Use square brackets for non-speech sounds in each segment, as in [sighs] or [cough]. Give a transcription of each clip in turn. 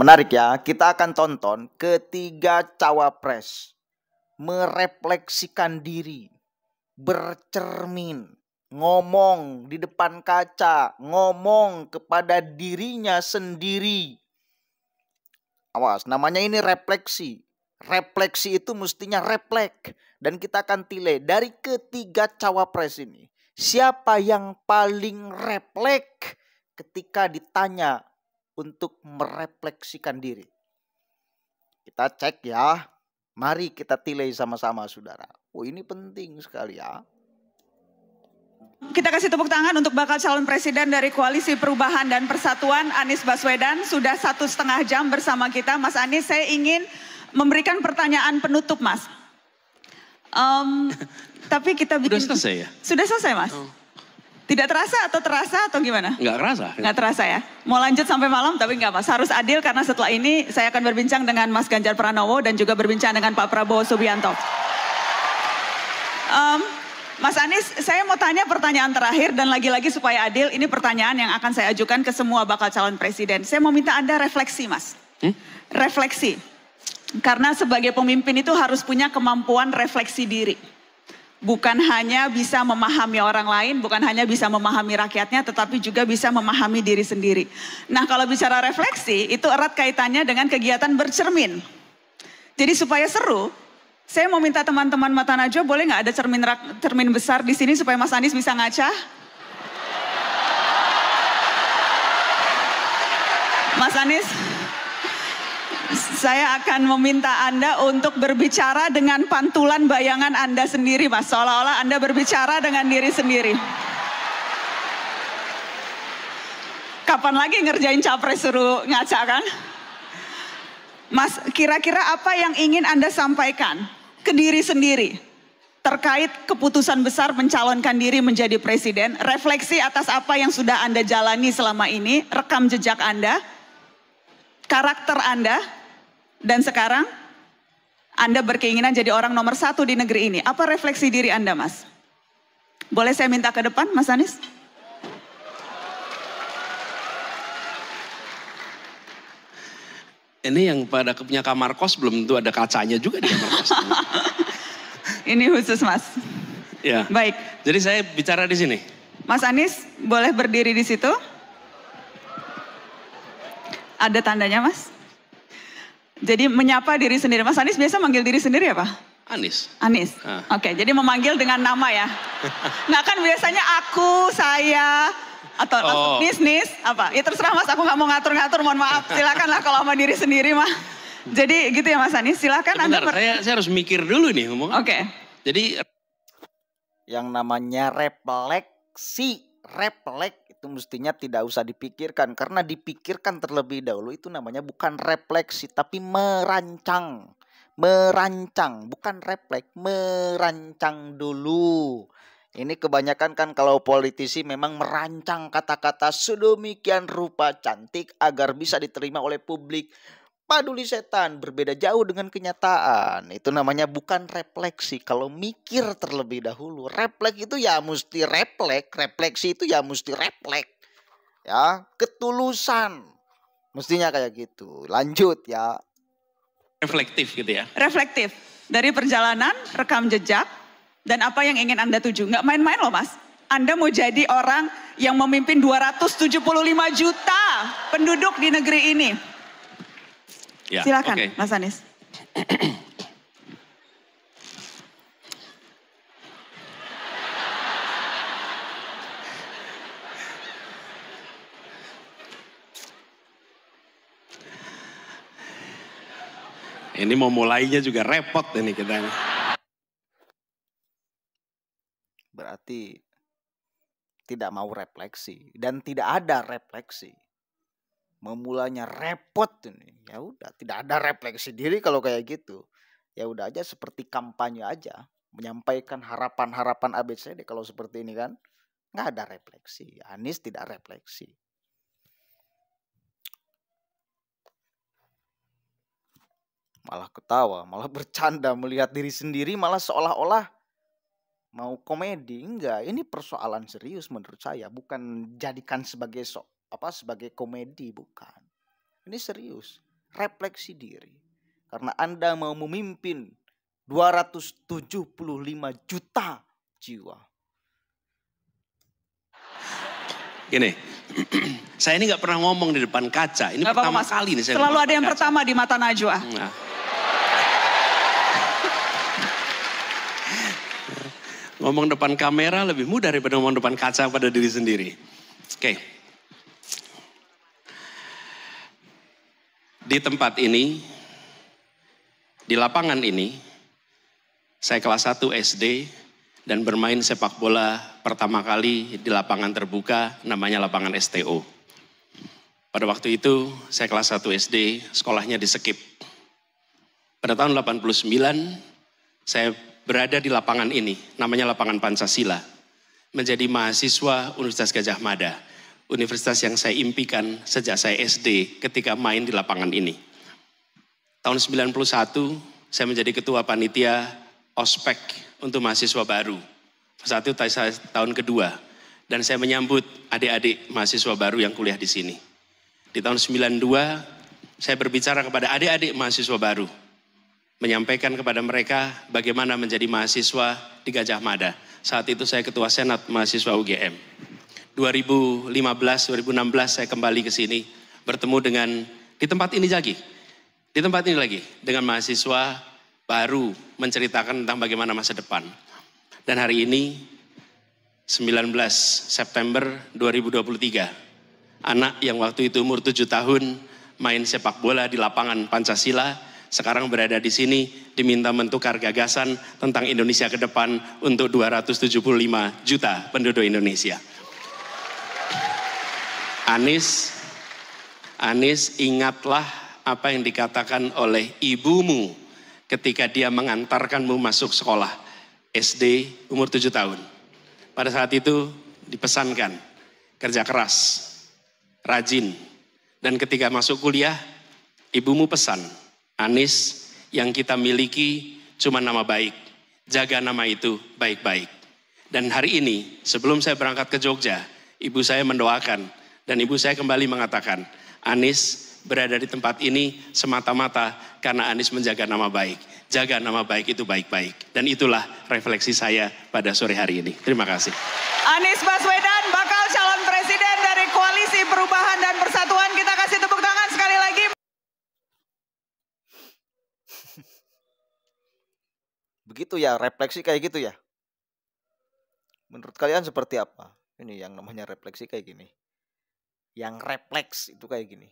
Menarik ya, kita akan tonton ketiga cawapres merefleksikan diri, bercermin, ngomong di depan kaca, ngomong kepada dirinya sendiri. Awas, namanya ini refleksi. Refleksi itu mestinya refleks. dan kita akan tilai dari ketiga cawapres ini. Siapa yang paling refleks ketika ditanya untuk merefleksikan diri. Kita cek ya. Mari kita tilai sama-sama saudara. Oh ini penting sekali ya. Kita kasih tepuk tangan untuk bakal calon presiden dari Koalisi Perubahan dan Persatuan Anies Baswedan sudah satu setengah jam bersama kita. Mas Anies, saya ingin memberikan pertanyaan penutup, Mas. Um, tapi kita bikin. Sudah selesai ya? Sudah selesai, Mas. Oh. Tidak terasa atau terasa atau gimana? Nggak terasa. Nggak terasa ya. Mau lanjut sampai malam tapi nggak mas. Harus adil karena setelah ini saya akan berbincang dengan Mas Ganjar Pranowo dan juga berbincang dengan Pak Prabowo Subianto. Um, Mas Anies, saya mau tanya pertanyaan terakhir dan lagi-lagi supaya adil, ini pertanyaan yang akan saya ajukan ke semua bakal calon presiden. Saya mau minta Anda refleksi, Mas. Hmm? Refleksi. Karena sebagai pemimpin itu harus punya kemampuan refleksi diri bukan hanya bisa memahami orang lain, bukan hanya bisa memahami rakyatnya, tetapi juga bisa memahami diri sendiri. Nah, kalau bicara refleksi, itu erat kaitannya dengan kegiatan bercermin. Jadi supaya seru, saya mau minta teman-teman Mata Najwa, boleh nggak ada cermin cermin besar di sini supaya Mas Anies bisa ngaca? Mas Anies, saya akan meminta Anda untuk berbicara dengan pantulan bayangan Anda sendiri, Mas. Seolah-olah Anda berbicara dengan diri sendiri. Kapan lagi ngerjain capres suruh ngaca kan? Mas, kira-kira apa yang ingin Anda sampaikan ke diri sendiri? terkait keputusan besar mencalonkan diri menjadi presiden, refleksi atas apa yang sudah Anda jalani selama ini, rekam jejak Anda, karakter Anda, dan sekarang Anda berkeinginan jadi orang nomor satu di negeri ini. Apa refleksi diri Anda, Mas? Boleh saya minta ke depan, Mas Anies? Ini yang pada punya kamar kos belum tentu ada kacanya juga di kamar kos. [laughs] ini khusus, Mas. Ya. Baik. Jadi saya bicara di sini. Mas Anies, boleh berdiri di situ? Ada tandanya, Mas? Jadi menyapa diri sendiri. Mas Anies biasa manggil diri sendiri apa? Pak? Anies. Anies. Ah. Oke, okay, jadi memanggil dengan nama ya. [laughs] nah kan biasanya aku, saya, atau oh. apa? Ya terserah mas, aku gak mau ngatur-ngatur, mohon maaf. [laughs] Silakanlah kalau sama diri sendiri mah. Jadi gitu ya Mas Anies, silakan Sebentar, Anda. Saya, saya harus mikir dulu nih ngomong. Oke. Okay. Jadi yang namanya refleksi, refleks itu mestinya tidak usah dipikirkan karena dipikirkan terlebih dahulu itu namanya bukan refleksi tapi merancang merancang bukan refleks merancang dulu ini kebanyakan kan kalau politisi memang merancang kata-kata sedemikian rupa cantik agar bisa diterima oleh publik paduli duli setan berbeda jauh dengan kenyataan. Itu namanya bukan refleksi. Kalau mikir terlebih dahulu, refleks itu ya mesti refleks, refleksi itu ya mesti refleks. Ya, ketulusan. Mestinya kayak gitu. Lanjut ya. Reflektif gitu ya. Reflektif. Dari perjalanan, rekam jejak, dan apa yang ingin Anda tuju. Nggak main-main loh mas. Anda mau jadi orang yang memimpin 275 juta penduduk di negeri ini. Ya, Silakan okay. Mas Anies. Ini mau mulainya juga repot ini kita. Berarti tidak mau refleksi dan tidak ada refleksi memulanya repot ini ya udah tidak ada refleksi diri kalau kayak gitu ya udah aja seperti kampanye aja menyampaikan harapan-harapan ABCD kalau seperti ini kan nggak ada refleksi Anies tidak refleksi malah ketawa malah [laughs] bercanda melihat diri sendiri malah seolah-olah mau komedi enggak ini persoalan serius menurut saya bukan jadikan sebagai sok apa sebagai komedi bukan. Ini serius, refleksi diri. Karena Anda mau memimpin 275 juta jiwa. Gini, [clears throat] saya ini nggak pernah ngomong di depan kaca. Ini gak pertama apa, kali nih saya. Selalu ada yang kaca. pertama di mata Najwa. Nah. [laughs] ngomong depan kamera lebih mudah daripada ngomong depan kaca pada diri sendiri. Oke. Okay. di tempat ini, di lapangan ini, saya kelas 1 SD dan bermain sepak bola pertama kali di lapangan terbuka namanya lapangan STO. Pada waktu itu saya kelas 1 SD, sekolahnya di Sekip. Pada tahun 89 saya berada di lapangan ini, namanya lapangan Pancasila, menjadi mahasiswa Universitas Gajah Mada universitas yang saya impikan sejak saya SD ketika main di lapangan ini. Tahun 91 saya menjadi ketua panitia ospek untuk mahasiswa baru. Satu tahun kedua dan saya menyambut adik-adik mahasiswa baru yang kuliah di sini. Di tahun 92 saya berbicara kepada adik-adik mahasiswa baru menyampaikan kepada mereka bagaimana menjadi mahasiswa di Gajah Mada. Saat itu saya ketua senat mahasiswa UGM. 2015 2016 saya kembali ke sini bertemu dengan di tempat ini lagi. Di tempat ini lagi dengan mahasiswa baru menceritakan tentang bagaimana masa depan. Dan hari ini 19 September 2023. Anak yang waktu itu umur 7 tahun main sepak bola di lapangan Pancasila sekarang berada di sini diminta mentukar gagasan tentang Indonesia ke depan untuk 275 juta penduduk Indonesia. Anis, Anis ingatlah apa yang dikatakan oleh ibumu ketika dia mengantarkanmu masuk sekolah SD umur 7 tahun. Pada saat itu dipesankan kerja keras, rajin. Dan ketika masuk kuliah, ibumu pesan, Anis yang kita miliki cuma nama baik. Jaga nama itu baik-baik. Dan hari ini sebelum saya berangkat ke Jogja, ibu saya mendoakan dan ibu saya kembali mengatakan, Anies berada di tempat ini semata-mata karena Anies menjaga nama baik. Jaga nama baik itu baik-baik. Dan itulah refleksi saya pada sore hari ini. Terima kasih. Anies Baswedan bakal calon presiden dari Koalisi Perubahan dan Persatuan. Kita kasih tepuk tangan sekali lagi. [laughs] Begitu ya, refleksi kayak gitu ya. Menurut kalian seperti apa? Ini yang namanya refleksi kayak gini yang refleks itu kayak gini.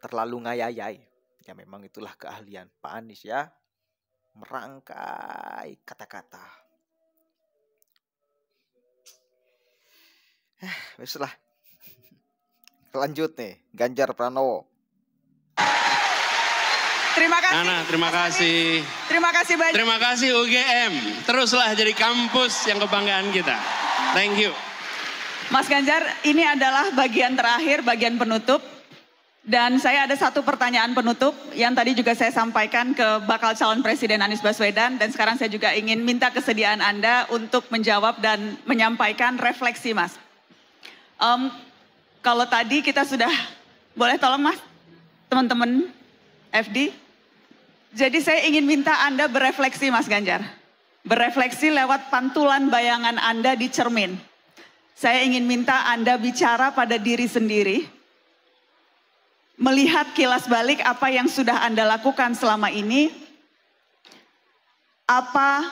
Terlalu ngayayai. Ya memang itulah keahlian Pak Anies ya. Merangkai kata-kata. Eh, [sighs] Lanjut nih, Ganjar Pranowo. Terima kasih. Nana, terima kasih. Terima kasih banyak. Terima kasih UGM. Teruslah jadi kampus yang kebanggaan kita. Thank you. Mas Ganjar, ini adalah bagian terakhir, bagian penutup. Dan saya ada satu pertanyaan penutup yang tadi juga saya sampaikan ke bakal calon presiden Anies Baswedan dan sekarang saya juga ingin minta kesediaan Anda untuk menjawab dan menyampaikan refleksi, Mas. Um, kalau tadi kita sudah boleh tolong, Mas, teman-teman FD. Jadi saya ingin minta Anda berefleksi, Mas Ganjar. Berefleksi lewat pantulan bayangan Anda di cermin. Saya ingin minta Anda bicara pada diri sendiri. Melihat kilas balik apa yang sudah Anda lakukan selama ini. Apa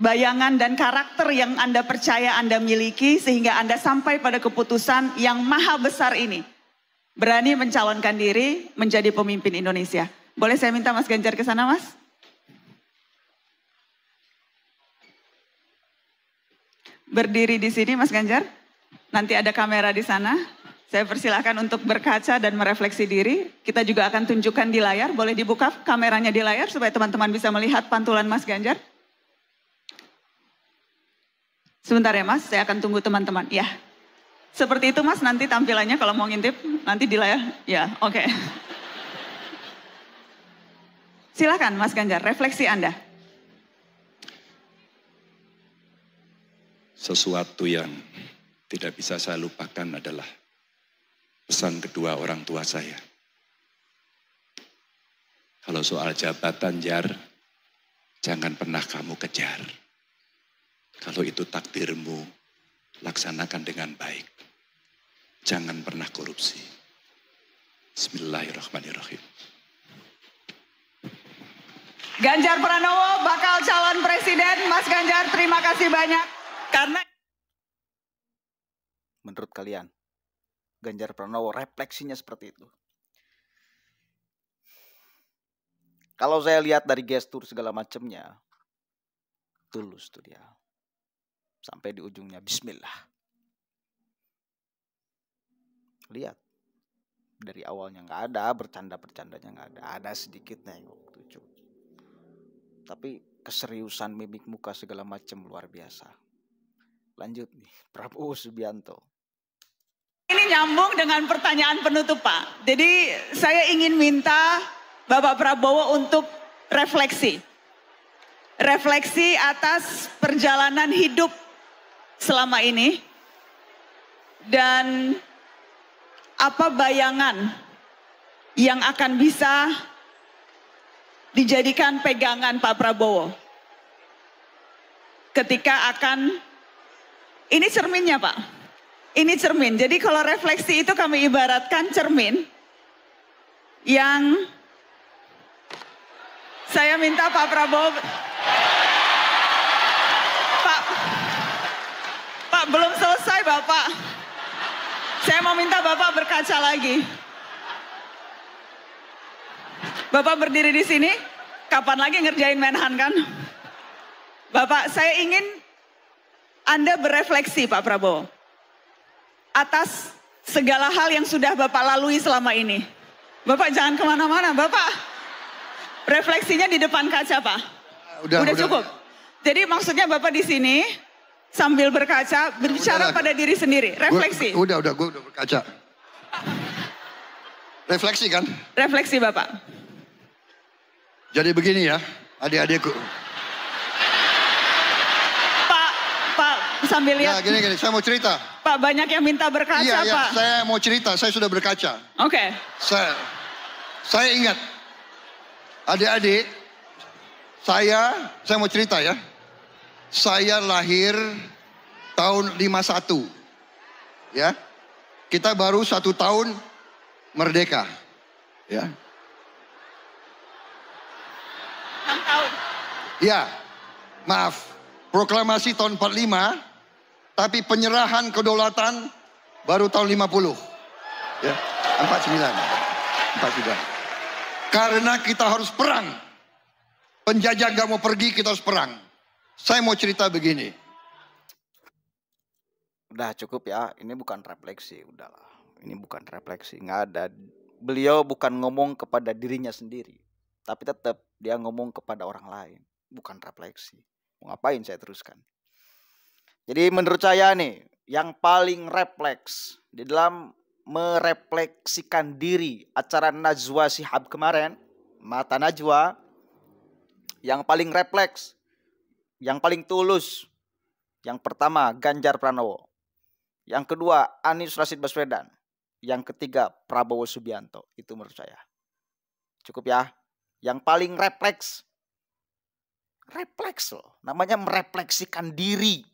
bayangan dan karakter yang Anda percaya Anda miliki sehingga Anda sampai pada keputusan yang maha besar ini. Berani mencalonkan diri menjadi pemimpin Indonesia. Boleh saya minta Mas Ganjar ke sana, Mas? berdiri di sini Mas Ganjar. Nanti ada kamera di sana. Saya persilahkan untuk berkaca dan merefleksi diri. Kita juga akan tunjukkan di layar. Boleh dibuka kameranya di layar supaya teman-teman bisa melihat pantulan Mas Ganjar. Sebentar ya Mas, saya akan tunggu teman-teman. Ya, seperti itu Mas nanti tampilannya kalau mau ngintip. Nanti di layar. Ya, oke. Okay. Silakan Mas Ganjar, refleksi Anda. sesuatu yang tidak bisa saya lupakan adalah pesan kedua orang tua saya. Kalau soal jabatan jar, jangan pernah kamu kejar. Kalau itu takdirmu, laksanakan dengan baik. Jangan pernah korupsi. Bismillahirrahmanirrahim. Ganjar Pranowo bakal calon presiden. Mas Ganjar, terima kasih banyak. Karena menurut kalian Ganjar Pranowo refleksinya seperti itu. Kalau saya lihat dari gestur segala macamnya, tulus tuh dia. Sampai di ujungnya bismillah. Lihat. Dari awalnya nggak ada, bercanda-bercandanya nggak ada. Ada sedikit nengok tujuh. Tapi keseriusan mimik muka segala macam luar biasa. Lanjut nih, Prabowo Subianto. Ini nyambung dengan pertanyaan penutup Pak. Jadi saya ingin minta Bapak Prabowo untuk refleksi. Refleksi atas perjalanan hidup selama ini. Dan apa bayangan yang akan bisa dijadikan pegangan Pak Prabowo ketika akan ini cerminnya Pak. Ini cermin. Jadi kalau refleksi itu kami ibaratkan cermin yang saya minta Pak Prabowo Pak Pak belum selesai Bapak. Saya mau minta Bapak berkaca lagi. Bapak berdiri di sini, kapan lagi ngerjain Menhan kan? Bapak, saya ingin anda berefleksi Pak Prabowo atas segala hal yang sudah Bapak lalui selama ini. Bapak jangan kemana-mana, Bapak. Refleksinya di depan kaca Pak. Udah, udah, udah cukup. Jadi maksudnya Bapak di sini sambil berkaca berbicara udah, pada diri sendiri, refleksi. Gua, udah, udah, gue udah berkaca. refleksi kan? Refleksi Bapak. Jadi begini ya, adik-adikku. sambil ya, lihat. Ya, gini gini, saya mau cerita. Pak, banyak yang minta berkaca, iya, iya Pak. Iya, saya mau cerita, saya sudah berkaca. Oke. Okay. Saya saya ingat adik-adik saya saya mau cerita ya. Saya lahir tahun 51. Ya. Kita baru satu tahun merdeka. Ya. 6 tahun. Ya. Maaf, proklamasi tahun 45 tapi penyerahan kedaulatan baru tahun 50. Ya, 49. 49. Karena kita harus perang. Penjajah gak mau pergi, kita harus perang. Saya mau cerita begini. Udah cukup ya, ini bukan refleksi, udahlah. Ini bukan refleksi, nggak ada. Beliau bukan ngomong kepada dirinya sendiri, tapi tetap dia ngomong kepada orang lain, bukan refleksi. Mau ngapain saya teruskan? Jadi menurut saya nih, yang paling refleks di dalam merefleksikan diri acara Najwa Sihab kemarin, Mata Najwa, yang paling refleks, yang paling tulus, yang pertama Ganjar Pranowo, yang kedua Anies Rashid Baswedan, yang ketiga Prabowo Subianto. Itu menurut saya. Cukup ya. Yang paling refleks, refleks loh, namanya merefleksikan diri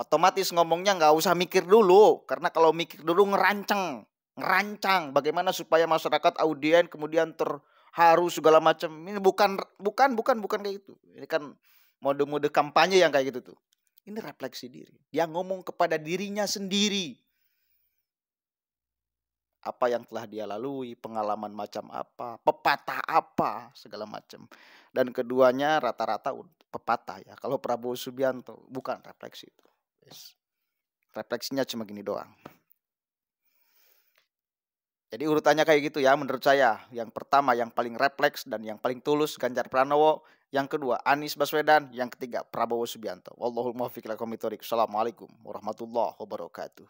otomatis ngomongnya nggak usah mikir dulu karena kalau mikir dulu ngerancang ngerancang bagaimana supaya masyarakat audien kemudian terharu segala macam ini bukan bukan bukan bukan kayak itu ini kan mode-mode kampanye yang kayak gitu tuh ini refleksi diri dia ngomong kepada dirinya sendiri apa yang telah dia lalui, pengalaman macam apa, pepatah apa, segala macam. Dan keduanya rata-rata pepatah ya. Kalau Prabowo Subianto bukan refleksi itu guys. Refleksinya cuma gini doang. Jadi urutannya kayak gitu ya menurut saya. Yang pertama yang paling refleks dan yang paling tulus Ganjar Pranowo. Yang kedua Anies Baswedan. Yang ketiga Prabowo Subianto. Wallahul muhafiq lakum Assalamualaikum warahmatullahi wabarakatuh.